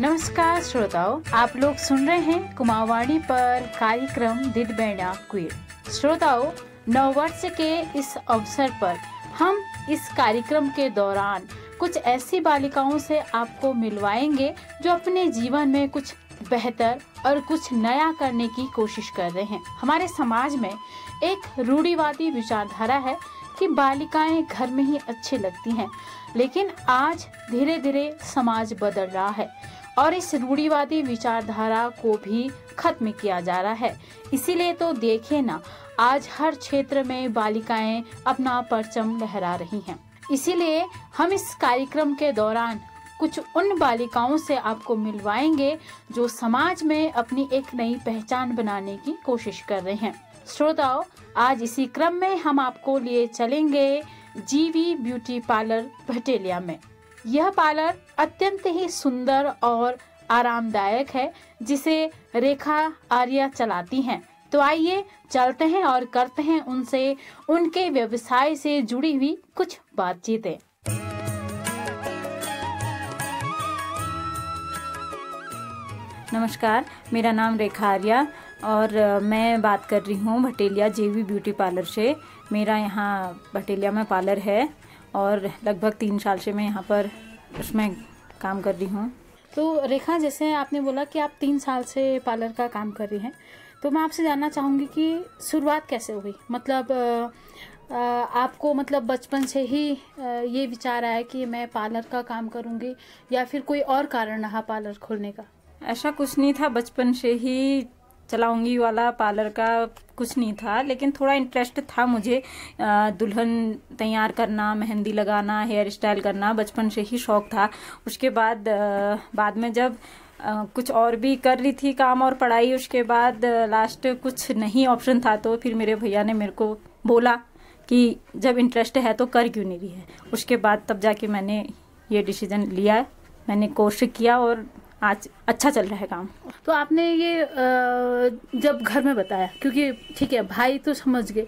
नमस्कार श्रोताओं आप लोग सुन रहे हैं कुमावाणी पर कार्यक्रम दिद क्वीर श्रोताओं नववर्ष के इस अवसर पर हम इस कार्यक्रम के दौरान कुछ ऐसी बालिकाओं से आपको मिलवाएंगे जो अपने जीवन में कुछ बेहतर और कुछ नया करने की कोशिश कर रहे हैं हमारे समाज में एक रूढ़ीवादी विचारधारा है कि बालिकाएं घर में ही अच्छी लगती हैं लेकिन आज धीरे धीरे समाज बदल रहा है और इस रूढ़ीवादी विचारधारा को भी खत्म किया जा रहा है इसीलिए तो देखे ना आज हर क्षेत्र में बालिकाएं अपना परचम लहरा रही हैं इसीलिए हम इस कार्यक्रम के दौरान कुछ उन बालिकाओं से आपको मिलवाएंगे जो समाज में अपनी एक नई पहचान बनाने की कोशिश कर रहे हैं श्रोताओं आज इसी क्रम में हम आपको लिए चलेंगे जीवी ब्यूटी पार्लर भटेलिया में यह पार्लर अत्यंत ही सुंदर और आरामदायक है जिसे रेखा आर्या चलाती हैं तो आइए चलते हैं और करते हैं उनसे उनके व्यवसाय से जुड़ी हुई कुछ बातचीतें नमस्कार मेरा नाम रेखा आर्या और मैं बात कर रही हूँ भटेलिया जेवी ब्यूटी पार्लर से मेरा यहाँ भटेलिया में पार्लर है और लगभग तीन साल से मैं यहाँ पर उसमें काम कर रही हूँ तो रेखा जैसे आपने बोला कि आप तीन साल से पार्लर का काम कर रही हैं तो मैं आपसे जानना चाहूँगी कि शुरुआत कैसे हुई मतलब आपको मतलब बचपन से ही ये विचार आया कि मैं पार्लर का काम करूँगी या फिर कोई और कारण रहा पार्लर खोलने का ऐसा कुछ नहीं था बचपन से ही चलाऊंगी वाला पार्लर का कुछ नहीं था लेकिन थोड़ा इंटरेस्ट था मुझे दुल्हन तैयार करना मेहंदी लगाना हेयर स्टाइल करना बचपन से ही शौक था उसके बाद बाद में जब कुछ और भी कर रही थी काम और पढ़ाई उसके बाद लास्ट कुछ नहीं ऑप्शन था तो फिर मेरे भैया ने मेरे को बोला कि जब इंटरेस्ट है तो कर क्यों नहीं रही है उसके बाद तब जाके मैंने ये डिसीज़न लिया मैंने कोशिश किया और आज अच्छा चल रहा है काम तो आपने ये जब घर में बताया क्योंकि ठीक है भाई तो समझ गए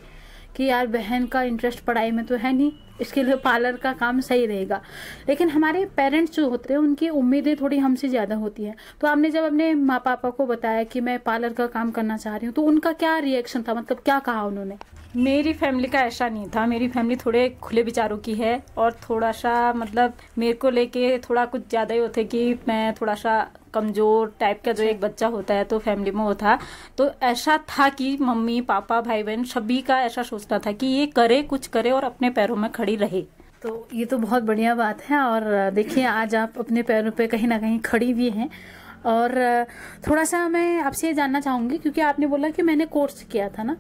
कि यार बहन का इंटरेस्ट पढ़ाई में तो है नहीं इसके लिए पार्लर का काम सही रहेगा लेकिन हमारे पेरेंट्स जो होते हैं उनकी उम्मीदें थोड़ी हमसे ज़्यादा होती हैं तो आपने जब अपने माँ पापा को बताया कि मैं पार्लर का काम करना चाह रही हूँ तो उनका क्या रिएक्शन था मतलब क्या कहा उन्होंने मेरी फैमिली का ऐसा नहीं था मेरी फैमिली थोड़े खुले विचारों की है और थोड़ा सा मतलब मेरे को लेके थोड़ा कुछ ज़्यादा ही होते कि मैं थोड़ा सा कमज़ोर टाइप का जो अच्छा। एक बच्चा होता है तो फैमिली में वो था तो ऐसा था कि मम्मी पापा भाई बहन सभी का ऐसा सोचना था कि ये करे कुछ करे और अपने पैरों में खड़ी रहे तो ये तो बहुत बढ़िया बात है और देखिए आज आप अपने पैरों पे कहीं ना कहीं खड़ी भी हैं और थोड़ा सा मैं आपसे ये जानना चाहूँगी क्योंकि आपने बोला कि मैंने कोर्स किया था ना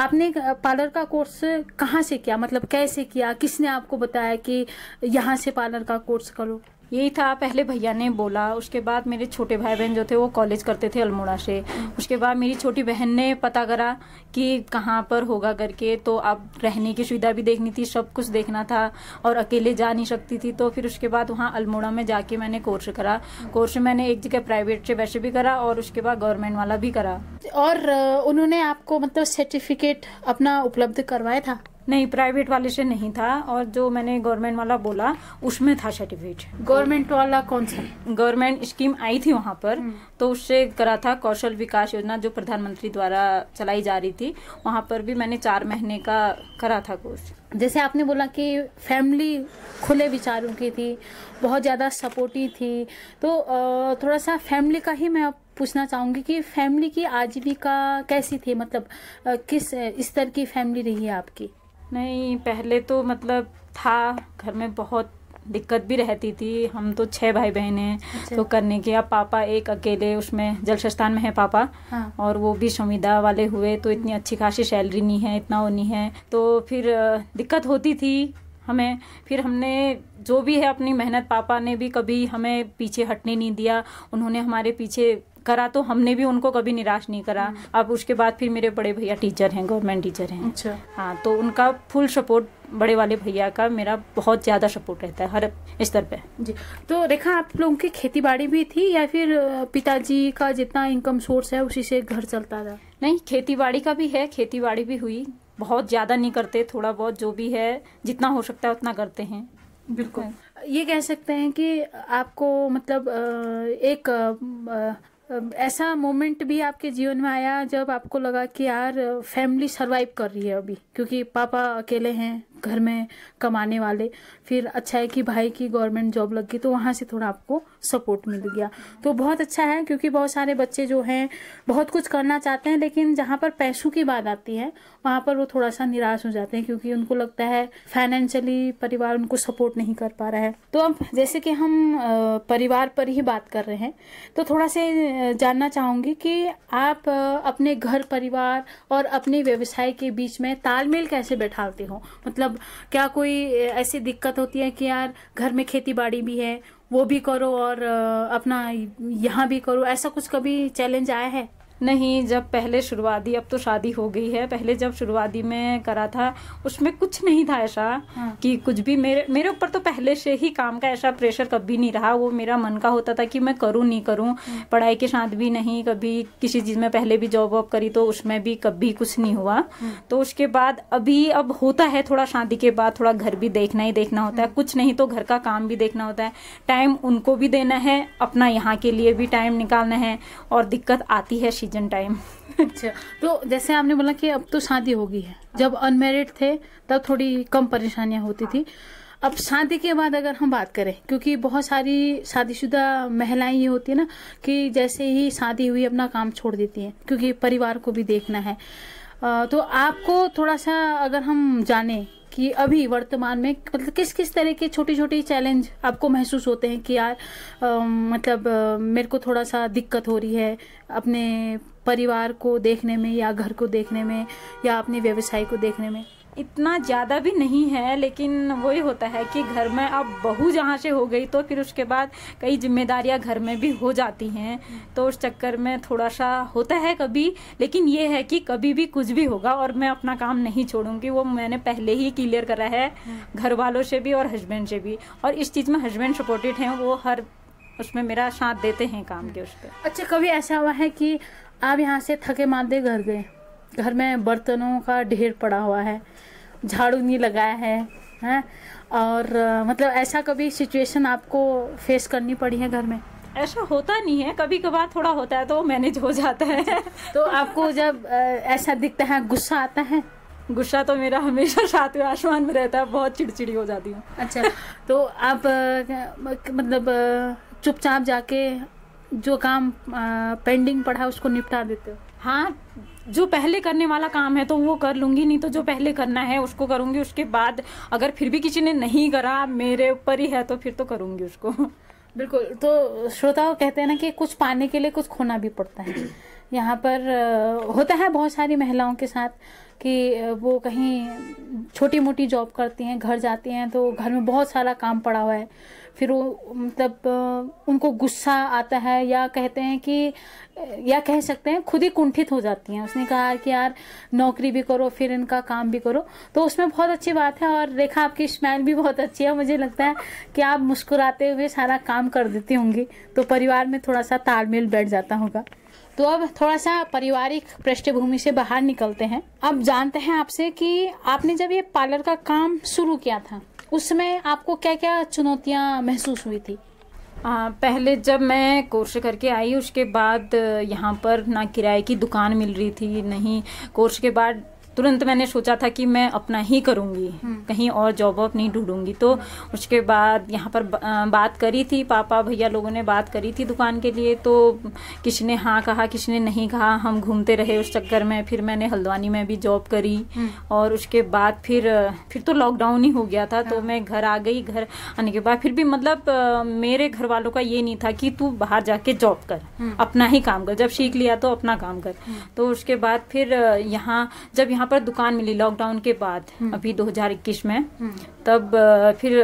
आपने पार्लर का कोर्स कहाँ से किया मतलब कैसे किया किसने आपको बताया कि यहाँ से पार्लर का कोर्स करो यही था पहले भैया ने बोला उसके बाद मेरे छोटे भाई बहन जो थे वो कॉलेज करते थे अल्मोड़ा से उसके बाद मेरी छोटी बहन ने पता करा कि कहाँ पर होगा करके तो अब रहने की सुविधा भी देखनी थी सब कुछ देखना था और अकेले जा नहीं सकती थी तो फिर उसके बाद वहाँ अल्मोड़ा में जाके मैंने कोर्स करा कोर्स मैंने एक जगह प्राइवेट से वैसे भी करा और उसके बाद गवर्नमेंट वाला भी करा और उन्होंने आपको मतलब सर्टिफिकेट अपना उपलब्ध करवाया था नहीं प्राइवेट वाले से नहीं था और जो मैंने गवर्नमेंट वाला बोला उसमें था सर्टिफिकेट गवर्नमेंट वाला कौन सा गवर्नमेंट स्कीम आई थी वहाँ पर हम्म। तो उससे करा था कौशल विकास योजना जो प्रधानमंत्री द्वारा चलाई जा रही थी वहाँ पर भी मैंने चार महीने का करा था कोर्स जैसे आपने बोला कि फैमिली खुले विचारों की थी बहुत ज़्यादा सपोर्टिव थी तो थोड़ा सा फैमिली का ही मैं पूछना चाहूँगी कि फैमिली की आजीविका कैसी थी मतलब किस स्तर की फैमिली रही है आपकी नहीं पहले तो मतलब था घर में बहुत दिक्कत भी रहती थी हम तो छः भाई बहन हैं अच्छा। तो करने के अब पापा एक अकेले उसमें जल संस्थान में है पापा हाँ। और वो भी संविदा वाले हुए तो इतनी अच्छी खासी सैलरी नहीं है इतना वो नहीं है तो फिर दिक्कत होती थी हमें फिर हमने जो भी है अपनी मेहनत पापा ने भी कभी हमें पीछे हटने नहीं दिया उन्होंने हमारे पीछे करा तो हमने भी उनको कभी निराश नहीं करा हम्म। अब उसके बाद फिर मेरे बड़े भैया टीचर हैं गवर्नमेंट टीचर हैं अच्छा। हाँ तो उनका फुल सपोर्ट बड़े वाले भैया का मेरा बहुत ज़्यादा सपोर्ट रहता है हर स्तर पे जी तो रेखा आप लोगों की खेती बाड़ी भी थी या फिर पिताजी का जितना इनकम सोर्स है उसी से घर चलता था नहीं खेती बाड़ी का भी है खेती बाड़ी भी हुई बहुत ज़्यादा नहीं करते थोड़ा बहुत जो भी है जितना हो सकता है उतना करते हैं बिल्कुल हाँ। ये कह सकते हैं कि आपको मतलब एक ऐसा मोमेंट भी आपके जीवन में आया जब आपको लगा कि यार फैमिली सरवाइव कर रही है अभी क्योंकि पापा अकेले हैं घर में कमाने वाले फिर अच्छा है कि भाई की गवर्नमेंट जॉब लग गई तो वहाँ से थोड़ा आपको सपोर्ट मिल गया तो बहुत अच्छा है क्योंकि बहुत सारे बच्चे जो हैं बहुत कुछ करना चाहते हैं लेकिन जहाँ पर पैसों की बात आती है वहाँ पर वो थोड़ा सा निराश हो जाते हैं क्योंकि उनको लगता है फाइनेंशियली परिवार उनको सपोर्ट नहीं कर पा रहा है तो अब जैसे कि हम परिवार पर ही बात कर रहे हैं तो थोड़ा से जानना चाहूँगी कि आप अपने घर परिवार और अपने व्यवसाय के बीच में तालमेल कैसे बैठाते हो मतलब क्या कोई ऐसी दिक्कत होती है कि यार घर में खेती बाड़ी भी है वो भी करो और अपना यहाँ भी करो ऐसा कुछ कभी चैलेंज आया है नहीं जब पहले शुरुआती अब तो शादी हो गई है पहले जब शुरुआती में करा था उसमें कुछ नहीं था ऐसा हाँ। कि कुछ भी मेरे मेरे ऊपर तो पहले से ही काम का ऐसा प्रेशर कभी नहीं रहा वो मेरा मन का होता था कि मैं करूँ नहीं करूँ हाँ। पढ़ाई के साथ भी नहीं कभी किसी चीज़ में पहले भी जॉब वॉब करी तो उसमें भी कभी कुछ नहीं हुआ हाँ। तो उसके बाद अभी अब होता है थोड़ा शादी के बाद थोड़ा घर भी देखना ही देखना होता है हाँ। कुछ नहीं तो घर का काम भी देखना होता है टाइम उनको भी देना है अपना यहाँ के लिए भी टाइम निकालना है और दिक्कत आती है किचन टाइम अच्छा तो जैसे आपने बोला कि अब तो शादी हो गई है जब अनमेरिड थे तब थोड़ी कम परेशानियां होती थी अब शादी के बाद अगर हम बात करें क्योंकि बहुत सारी शादीशुदा महिलाएं ये होती है ना कि जैसे ही शादी हुई अपना काम छोड़ देती हैं क्योंकि परिवार को भी देखना है तो आपको थोड़ा सा अगर हम जाने कि अभी वर्तमान में मतलब किस किस तरह के छोटे छोटे चैलेंज आपको महसूस होते हैं कि यार आ, मतलब आ, मेरे को थोड़ा सा दिक्कत हो रही है अपने परिवार को देखने में या घर को देखने में या अपने व्यवसाय को देखने में इतना ज़्यादा भी नहीं है लेकिन वही होता है कि घर में अब बहू जहाँ से हो गई तो फिर उसके बाद कई जिम्मेदारियाँ घर में भी हो जाती हैं तो उस चक्कर में थोड़ा सा होता है कभी लेकिन ये है कि कभी भी कुछ भी होगा और मैं अपना काम नहीं छोड़ूंगी वो मैंने पहले ही क्लियर करा है घर वालों से भी और हस्बैंड से भी और इस चीज़ में हस्बैंड सपोर्टेड हैं वो हर उसमें मेरा साथ देते हैं काम के उस पर अच्छा कभी ऐसा हुआ है कि आप यहाँ से थके मादे घर गए घर में बर्तनों का ढेर पड़ा हुआ है झाड़ू नहीं लगाया है हैं और मतलब ऐसा कभी सिचुएशन आपको फेस करनी पड़ी है घर में ऐसा होता नहीं है कभी कभार थोड़ा होता है तो मैनेज हो जाता है तो आपको जब ऐसा दिखता है गुस्सा आता है गुस्सा तो मेरा हमेशा साथ में आसमान में रहता है बहुत चिड़चिड़ी हो जाती हूँ अच्छा तो आप मतलब चुपचाप जाके जो काम पेंडिंग पड़ा है उसको निपटा देते हो हाँ जो पहले करने वाला काम है तो वो कर लूंगी नहीं तो जो पहले करना है उसको करूँगी उसके बाद अगर फिर भी किसी ने नहीं करा मेरे ऊपर ही है तो फिर तो करूंगी उसको बिल्कुल तो श्रोताओं कहते हैं ना कि कुछ पाने के लिए कुछ खोना भी पड़ता है यहाँ पर होता है बहुत सारी महिलाओं के साथ कि वो कहीं छोटी मोटी जॉब करती हैं घर जाती हैं तो घर में बहुत सारा काम पड़ा हुआ है फिर वो मतलब उनको गुस्सा आता है या कहते हैं कि या कह सकते हैं खुद ही कुंठित हो जाती हैं उसने कहा कि यार नौकरी भी करो फिर इनका काम भी करो तो उसमें बहुत अच्छी बात है और रेखा आपकी स्माइल भी बहुत अच्छी है मुझे लगता है कि आप मुस्कुराते हुए सारा काम कर देती होंगी तो परिवार में थोड़ा सा तालमेल बैठ जाता होगा तो अब थोड़ा सा पारिवारिक पृष्ठभूमि से बाहर निकलते हैं अब जानते हैं आपसे कि आपने जब ये पार्लर का काम शुरू किया था उसमें आपको क्या क्या चुनौतियाँ महसूस हुई थी आ, पहले जब मैं कोर्स करके आई उसके बाद यहाँ पर ना किराए की दुकान मिल रही थी नहीं कोर्स के बाद तुरंत मैंने सोचा था कि मैं अपना ही करूँगी हम्म। कहीं और जॉब वॉब नहीं ढूंढूंगी तो हम्म। उसके बाद यहाँ पर बात करी थी पापा भैया लोगों ने बात करी थी दुकान के लिए तो किसी ने हाँ कहा किसी ने नहीं कहा हम घूमते रहे उस चक्कर में फिर मैंने हल्द्वानी में भी जॉब करी हम्म। और उसके बाद फिर फिर तो लॉकडाउन ही हो गया था तो हाँ। मैं घर आ गई घर आने के बाद फिर भी मतलब मेरे घर वालों का ये नहीं था कि तू बाहर जाके जॉब कर अपना ही काम कर जब सीख लिया तो अपना काम कर तो उसके बाद फिर यहाँ जब यहाँ यहाँ पर दुकान मिली लॉकडाउन के बाद हम्म। अभी 2021 में हम्म। तब फिर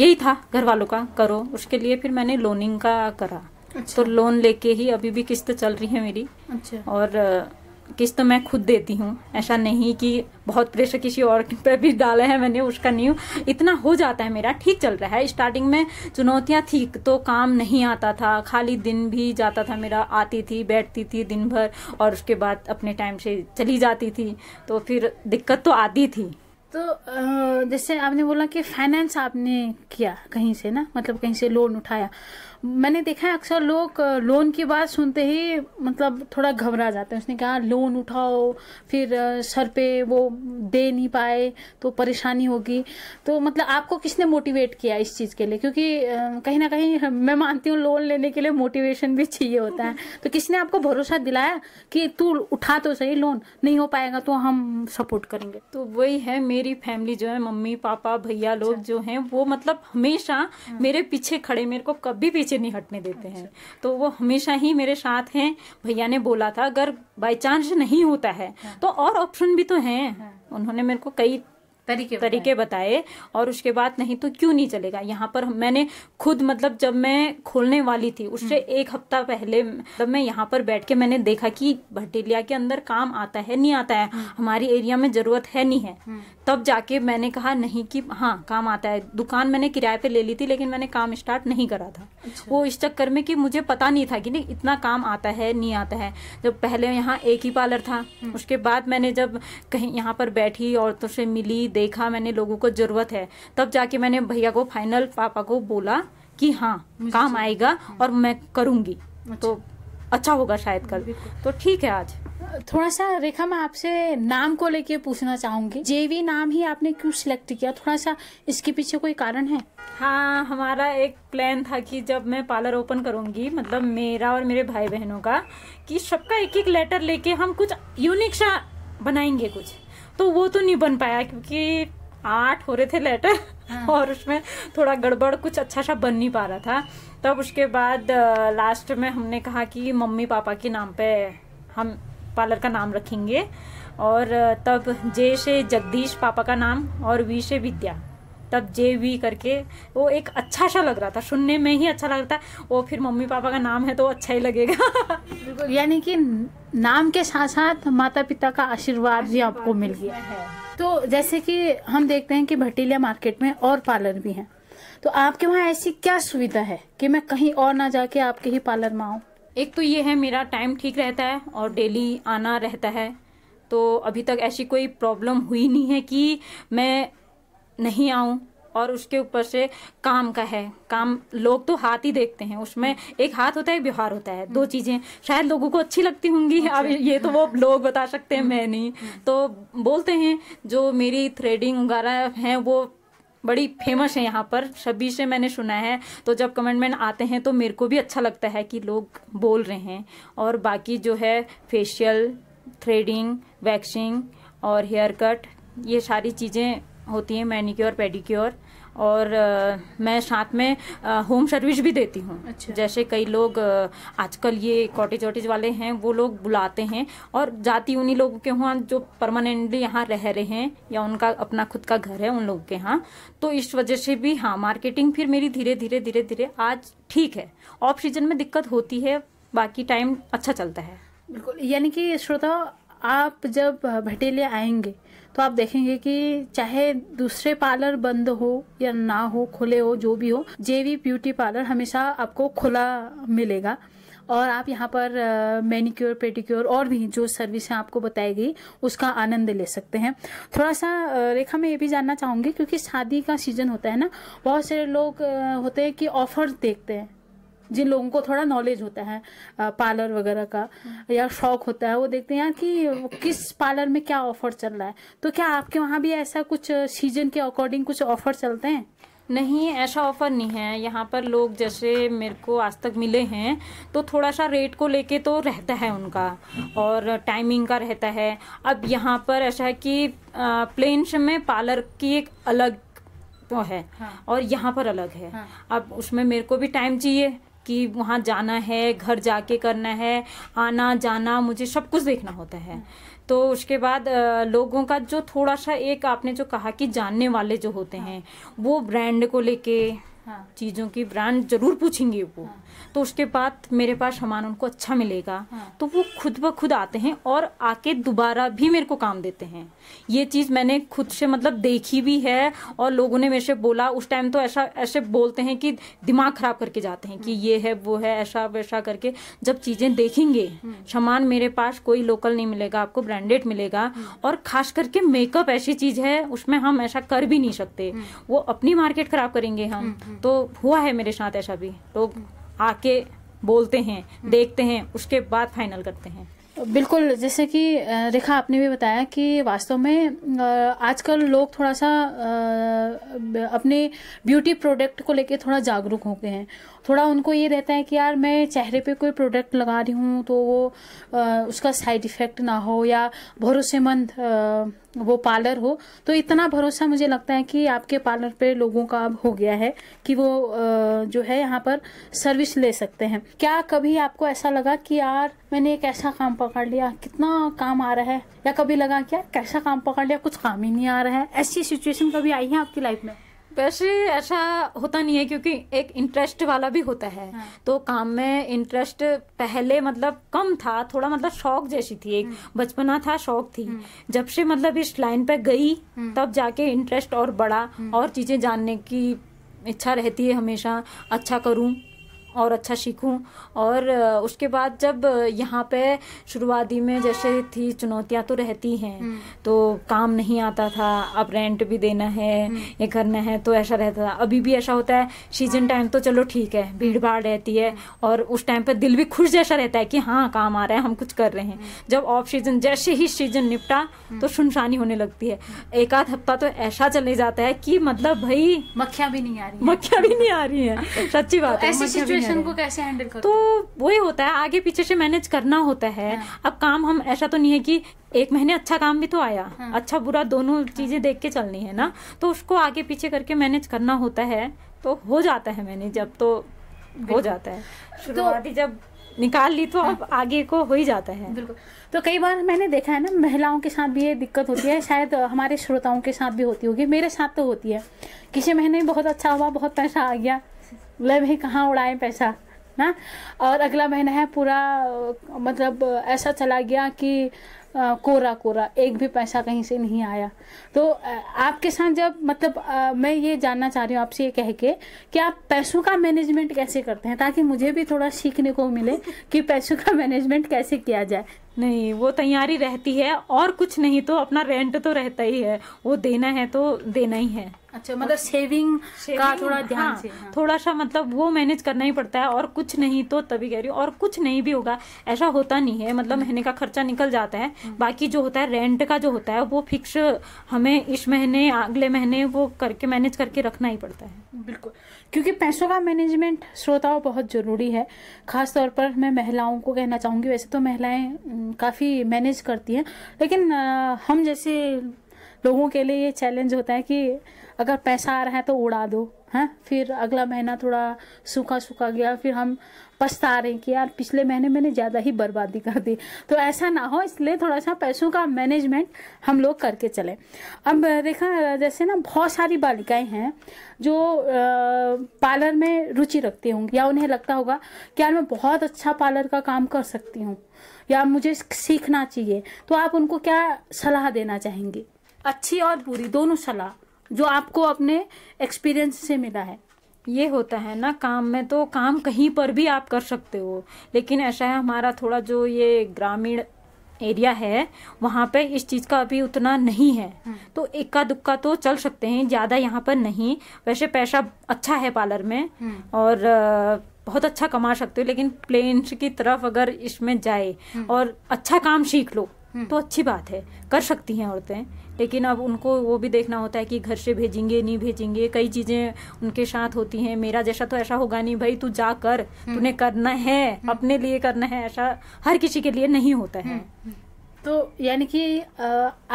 यही था घर वालों का करो उसके लिए फिर मैंने लोनिंग का करा अच्छा। तो लोन लेके ही अभी भी किस्त चल रही है मेरी अच्छा। और किस्त तो मैं खुद देती हूँ ऐसा नहीं कि बहुत प्रेशर किसी और पे भी डाला है मैंने उसका नहीं इतना हो जाता है मेरा ठीक चल रहा है स्टार्टिंग में चुनौतियाँ थी तो काम नहीं आता था खाली दिन भी जाता था मेरा आती थी बैठती थी दिन भर और उसके बाद अपने टाइम से चली जाती थी तो फिर दिक्कत तो आती थी तो जैसे आपने बोला कि फाइनेंस आपने किया कहीं से ना मतलब कहीं से लोन उठाया मैंने देखा है अक्सर लोग लोन की बात सुनते ही मतलब थोड़ा घबरा जाते हैं उसने कहा लोन उठाओ फिर सर पे वो दे नहीं पाए तो परेशानी होगी तो मतलब आपको किसने मोटिवेट किया इस चीज़ के लिए क्योंकि कहीं ना कहीं मैं मानती हूँ लोन लेने के लिए मोटिवेशन भी चाहिए होता है तो किसने आपको भरोसा दिलाया कि तू उठा तो सही लोन नहीं हो पाएगा तो हम सपोर्ट करेंगे तो वही है मेरी फैमिली जो है मम्मी पापा भैया लोग अच्छा। जो हैं वो मतलब हमेशा हाँ। मेरे पीछे खड़े मेरे को कभी पीछे नीचे नहीं हटने देते हैं अच्छा। तो वो हमेशा ही मेरे साथ हैं भैया ने बोला था अगर बाई चांस नहीं होता है हाँ। तो और ऑप्शन भी तो हैं हाँ। उन्होंने मेरे को कई तरीके तरीके बताए और उसके बाद नहीं तो क्यों नहीं चलेगा यहाँ पर मैंने खुद मतलब जब मैं खोलने वाली थी उससे हाँ। एक हफ्ता पहले तब मैं यहाँ पर बैठ के मैंने देखा कि भटेलिया के अंदर काम आता है नहीं आता है हमारी एरिया में जरूरत है नहीं है तब जाके मैंने कहा नहीं कि हाँ काम आता है दुकान मैंने किराए पे ले ली थी लेकिन मैंने काम स्टार्ट नहीं करा था अच्छा। वो इस चक्कर में कि मुझे पता नहीं था कि नहीं इतना काम आता है नहीं आता है जब पहले यहाँ एक ही पार्लर था हम्म। उसके बाद मैंने जब कहीं यहाँ पर बैठी औरतों से मिली देखा मैंने लोगों को ज़रूरत है तब जाके मैंने भैया को फाइनल पापा को बोला कि हाँ काम आएगा और हम्म। मैं करूंगी तो अच्छा। तो अच्छा होगा शायद कल तो ठीक है आज थोड़ा सा रेखा मैं आपसे नाम को लेके पूछना चाहूंगी जेवी नाम ही आपने क्यों सिलेक्ट किया थोड़ा सा इसके पीछे कोई कारण है हाँ हमारा एक प्लान था कि जब मैं पार्लर ओपन करूंगी मतलब मेरा और मेरे भाई बहनों का कि सबका एक एक लेटर लेके हम कुछ यूनिक सा बनाएंगे कुछ तो वो तो नहीं बन पाया क्योंकि आठ हो रहे थे लेटर हाँ। और उसमें थोड़ा गड़बड़ कुछ अच्छा सा बन नहीं पा रहा था तब उसके बाद लास्ट uh, में हमने कहा कि मम्मी पापा के नाम पे हम पार्लर का नाम रखेंगे और तब जे से जगदीश पापा का नाम और वी से विद्या तब जे वी करके वो एक अच्छा सा लग रहा था सुनने में ही अच्छा लगता है वो फिर मम्मी पापा का नाम है तो अच्छा ही लगेगा यानी कि नाम के साथ साथ माता पिता का आशीर्वाद भी आपको मिल गया है तो जैसे कि हम देखते हैं कि भटीलिया मार्केट में और पार्लर भी हैं तो आपके वहाँ ऐसी क्या सुविधा है कि मैं कहीं और ना जाके आपके ही पार्लर में आऊँ एक तो ये है मेरा टाइम ठीक रहता है और डेली आना रहता है तो अभी तक ऐसी कोई प्रॉब्लम हुई नहीं है कि मैं नहीं आऊँ और उसके ऊपर से काम का है काम लोग तो हाथ ही देखते हैं उसमें एक हाथ होता है एक व्यवहार होता है दो चीज़ें शायद लोगों को अच्छी लगती होंगी अच्छा। अब ये तो वो लोग बता सकते हैं मैं नहीं हम्म। तो बोलते हैं जो मेरी थ्रेडिंग वगैरह हैं वो बड़ी फेमस है यहाँ पर सभी से मैंने सुना है तो जब कमेंट आते हैं तो मेरे को भी अच्छा लगता है कि लोग बोल रहे हैं और बाकी जो है फेशियल थ्रेडिंग वैक्सिंग और हेयर कट ये सारी चीज़ें होती हैं मैनिक्योर पेडिक्योर और आ, मैं साथ में आ, होम सर्विस भी देती हूँ अच्छा। जैसे कई लोग आजकल ये कॉटेज वॉटेज वाले हैं वो लोग बुलाते हैं और जाती उन्हीं लोगों के वहाँ जो परमानेंटली यहाँ रह रहे हैं या उनका अपना खुद का घर है उन लोगों के यहाँ तो इस वजह से भी हाँ मार्केटिंग फिर मेरी धीरे धीरे धीरे धीरे आज ठीक है ऑफ सीजन में दिक्कत होती है बाकी टाइम अच्छा चलता है बिल्कुल यानी कि श्रोता आप जब भटेले आएंगे तो आप देखेंगे कि चाहे दूसरे पार्लर बंद हो या ना हो खुले हो जो भी हो जेवी ब्यूटी पार्लर हमेशा आपको खुला मिलेगा और आप यहाँ पर मैनिक्योर पेटिक्योर और भी जो सर्विस है आपको बताई गई उसका आनंद ले सकते हैं थोड़ा सा रेखा मैं ये भी जानना चाहूँगी क्योंकि शादी का सीज़न होता है ना बहुत सारे लोग होते हैं कि ऑफर्स देखते हैं जिन लोगों को थोड़ा नॉलेज होता है पार्लर वगैरह का हम्म। या शौक होता है वो देखते हैं कि किस पार्लर में क्या ऑफर चल रहा है तो क्या आपके वहाँ भी ऐसा कुछ सीजन के अकॉर्डिंग कुछ ऑफर चलते हैं नहीं ऐसा ऑफ़र नहीं है यहाँ पर लोग जैसे मेरे को आज तक मिले हैं तो थोड़ा सा रेट को लेके तो रहता है उनका और टाइमिंग का रहता है अब यहाँ पर ऐसा है कि प्लेन में पार्लर की एक अलग तो है हाँ। और यहाँ पर अलग है हाँ। अब उसमें मेरे को भी टाइम चाहिए कि वहाँ जाना है घर जाके करना है आना जाना मुझे सब कुछ देखना होता है तो उसके बाद लोगों का जो थोड़ा सा एक आपने जो कहा कि जानने वाले जो होते हैं हाँ। वो ब्रांड को लेके हाँ। चीज़ों की ब्रांड जरूर पूछेंगे वो हाँ। तो उसके बाद मेरे पास सामान उनको अच्छा मिलेगा हाँ। तो वो खुद ब खुद आते हैं और आके दोबारा भी मेरे को काम देते हैं ये चीज़ मैंने खुद से मतलब देखी भी है और लोगों ने मेरे से बोला उस टाइम तो ऐसा ऐसे बोलते हैं कि दिमाग ख़राब करके जाते हैं कि हाँ। ये है वो है ऐसा वैसा करके जब चीज़ें देखेंगे हाँ। सामान मेरे पास कोई लोकल नहीं मिलेगा आपको ब्रांडेड मिलेगा हाँ। और ख़ास करके मेकअप ऐसी चीज़ है उसमें हम ऐसा कर भी नहीं सकते वो अपनी मार्केट ख़राब करेंगे हम तो हुआ है मेरे साथ ऐसा भी लोग आके बोलते हैं हम्म। देखते हैं उसके बाद फाइनल करते हैं बिल्कुल जैसे कि रेखा आपने भी बताया कि वास्तव में आजकल लोग थोड़ा सा अपने ब्यूटी प्रोडक्ट को लेकर थोड़ा जागरूक हो गए हैं थोड़ा उनको ये रहता है कि यार मैं चेहरे पे कोई प्रोडक्ट लगा रही हूँ तो वो उसका साइड इफ़ेक्ट ना हो या भरोसेमंद वो पार्लर हो तो इतना भरोसा मुझे लगता है कि आपके पार्लर पे लोगों का अब हो गया है कि वो जो है यहाँ पर सर्विस ले सकते हैं क्या कभी आपको ऐसा लगा कि यार मैंने एक ऐसा काम पकड़ लिया कितना काम आ रहा है या कभी लगा क्या कैसा काम पकड़ लिया कुछ काम ही नहीं आ रहा है ऐसी सिचुएशन कभी आई है आपकी लाइफ में वैसे ऐसा होता नहीं है क्योंकि एक इंटरेस्ट वाला भी होता है हाँ। तो काम में इंटरेस्ट पहले मतलब कम था थोड़ा मतलब शौक जैसी थी एक हम्म। बचपना था शौक थी हम्म। जब से मतलब इस लाइन पे गई हम्म। तब जाके इंटरेस्ट और बढ़ा और चीजें जानने की इच्छा रहती है हमेशा अच्छा करूं और अच्छा सीखूं और उसके बाद जब यहाँ पे शुरुआती में जैसे थी चुनौतियाँ तो रहती हैं हम्म। तो काम नहीं आता था अब रेंट भी देना है हम्म। ये करना है तो ऐसा रहता था अभी भी ऐसा होता है सीजन टाइम तो चलो ठीक है हम्म। भीड़ भाड़ रहती है और उस टाइम पर दिल भी खुश जैसा रहता है कि हाँ काम आ रहा है हम कुछ कर रहे हैं जब ऑफ सीजन जैसे ही सीजन निपटा तो सुनसानी होने लगती है एक आध हफ्ता तो ऐसा चले जाता है कि मतलब भाई मक्खियाँ भी नहीं आ रही मक्खियाँ भी नहीं आ रही है सच्ची बात तो है सिचुएशन को कैसे हैंडल करते तो वही होता है आगे पीछे से मैनेज करना होता है हाँ। अब काम हम ऐसा तो नहीं है कि एक महीने अच्छा काम भी तो आया हाँ। अच्छा बुरा दोनों हाँ. चीजें देख के चलनी है ना हाँ। तो उसको आगे पीछे करके मैनेज करना होता है तो हो जाता है मैनेज अब तो हो जाता है तो शुरुआती जब निकाल ली तो अब हाँ। आगे को हो ही जाता है बिल्कुल तो कई बार मैंने देखा है ना महिलाओं के साथ भी ये दिक्कत होती है शायद हमारे श्रोताओं के साथ भी होती होगी मेरे साथ तो होती है किसी महीने बहुत अच्छा हुआ बहुत पैसा आ गया ले भाई कहाँ उड़ाएं पैसा ना और अगला महीना है पूरा मतलब ऐसा चला गया कि आ, कोरा कोरा एक भी पैसा कहीं से नहीं आया तो आपके साथ जब मतलब आ, मैं ये जानना चाह रही हूँ आपसे ये कह के कि आप पैसों का मैनेजमेंट कैसे करते हैं ताकि मुझे भी थोड़ा सीखने को मिले कि पैसों का मैनेजमेंट कैसे किया जाए नहीं वो तैयारी रहती है और कुछ नहीं तो अपना रेंट तो रहता ही है वो देना है तो देना ही है अच्छा मतलब सेविंग का थोड़ा ध्यान हाँ, से हाँ। थोड़ा सा मतलब वो मैनेज करना ही पड़ता है और कुछ नहीं तो तभी कह रही हूँ और कुछ नहीं भी होगा ऐसा होता नहीं है मतलब हम्म। महीने का खर्चा निकल जाता है हम्म। बाकी जो होता है रेंट का जो होता है वो फिक्स हमें इस महीने अगले महीने वो करके मैनेज करके रखना ही पड़ता है बिल्कुल क्योंकि पैसों का मैनेजमेंट श्रोताओं बहुत ज़रूरी है खासतौर पर मैं महिलाओं को कहना चाहूँगी वैसे तो महिलाएं काफ़ी मैनेज करती हैं लेकिन हम जैसे लोगों के लिए ये चैलेंज होता है कि अगर पैसा आ रहा है तो उड़ा दो हैं फिर अगला महीना थोड़ा सूखा सूखा गया फिर हम पछता रहे हैं कि यार पिछले महीने मैंने ज़्यादा ही बर्बादी कर दी तो ऐसा ना हो इसलिए थोड़ा सा पैसों का मैनेजमेंट हम लोग करके चले अब देखा जैसे ना बहुत सारी बालिकाएं हैं जो पार्लर में रुचि रखती होंगी या उन्हें लगता होगा कि यार मैं बहुत अच्छा पार्लर का काम कर सकती हूँ या मुझे सीखना चाहिए तो आप उनको क्या सलाह देना चाहेंगे अच्छी और बुरी दोनों सलाह जो आपको अपने एक्सपीरियंस से मिला है ये होता है ना काम में तो काम कहीं पर भी आप कर सकते हो लेकिन ऐसा है हमारा थोड़ा जो ये ग्रामीण एरिया है वहाँ पे इस चीज़ का अभी उतना नहीं है हम्म। तो इक्का दुक्का तो चल सकते हैं ज़्यादा यहाँ पर नहीं वैसे पैसा अच्छा है पार्लर में हम्म। और बहुत अच्छा कमा सकते हो लेकिन प्लेन्स की तरफ अगर इसमें जाए हम्म। और अच्छा काम सीख लो तो अच्छी बात है कर सकती हैं औरतें लेकिन अब उनको वो भी देखना होता है कि घर से भेजेंगे नहीं भेजेंगे कई चीज़ें उनके साथ होती हैं मेरा जैसा तो ऐसा होगा नहीं भाई तू जा कर हम्म। तूने करना है हम्म। अपने लिए करना है ऐसा हर किसी के लिए नहीं होता है हम्म, तो यानी कि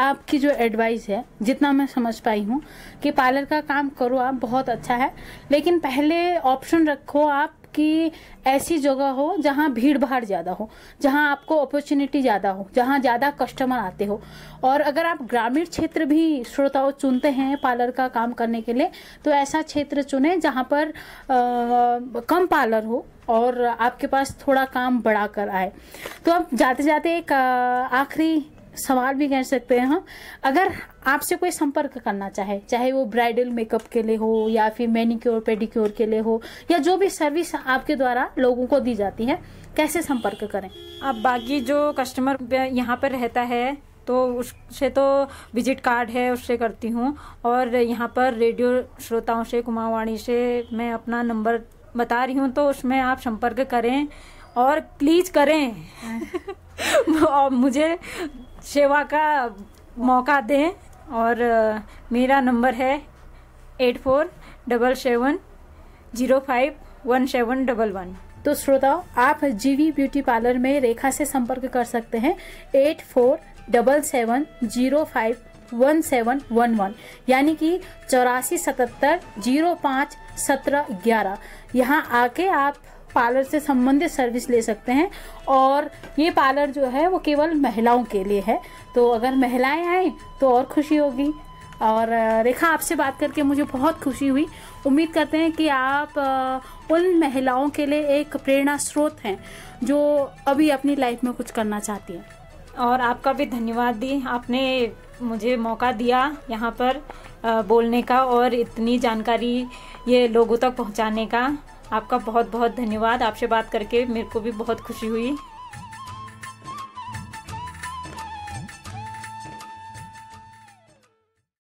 आपकी जो एडवाइस है जितना मैं समझ पाई हूँ कि पार्लर का काम करो आप बहुत अच्छा है लेकिन पहले ऑप्शन रखो आप आपकी ऐसी जगह हो जहाँ भीड़ भाड़ ज़्यादा हो जहाँ आपको अपॉर्चुनिटी ज़्यादा हो जहाँ ज़्यादा कस्टमर आते हो और अगर आप ग्रामीण क्षेत्र भी श्रोताओं चुनते हैं पार्लर का काम करने के लिए तो ऐसा क्षेत्र चुने जहाँ पर आ, कम पार्लर हो और आपके पास थोड़ा काम बढ़ा कर आए तो अब जाते जाते एक आखिरी सवाल भी कह सकते हैं हम अगर आपसे कोई संपर्क करना चाहे चाहे वो ब्राइडल मेकअप के लिए हो या फिर मैनिक्योर पेडिक्योर के लिए हो या जो भी सर्विस आपके द्वारा लोगों को दी जाती है कैसे संपर्क करें अब बाकी जो कस्टमर यहाँ पर रहता है तो उससे तो विजिट कार्ड है उससे करती हूँ और यहाँ पर रेडियो श्रोताओं से कुमावाणी से मैं अपना नंबर बता रही हूँ तो उसमें आप संपर्क करें और प्लीज करें हाँ। और मुझे सेवा का मौका दें और मेरा नंबर है eight four double seven zero five one seven double one तो श्रोताओं आप जीवी ब्यूटी पार्लर में रेखा से संपर्क कर सकते हैं eight four double seven zero five one seven one one यानी कि चौरासी सतहत्तर जीरो पाँच सत्रह ग्यारह यहाँ आके आप पार्लर से संबंधित सर्विस ले सकते हैं और ये पार्लर जो है वो केवल महिलाओं के लिए है तो अगर महिलाएं आएँ तो और खुशी होगी और रेखा आपसे बात करके मुझे बहुत खुशी हुई उम्मीद करते हैं कि आप उन महिलाओं के लिए एक प्रेरणा स्रोत हैं जो अभी अपनी लाइफ में कुछ करना चाहती हैं और आपका भी धन्यवाद दी आपने मुझे मौका दिया यहाँ पर बोलने का और इतनी जानकारी ये लोगों तक पहुँचाने का आपका बहुत बहुत धन्यवाद आपसे बात करके मेरे को भी बहुत खुशी हुई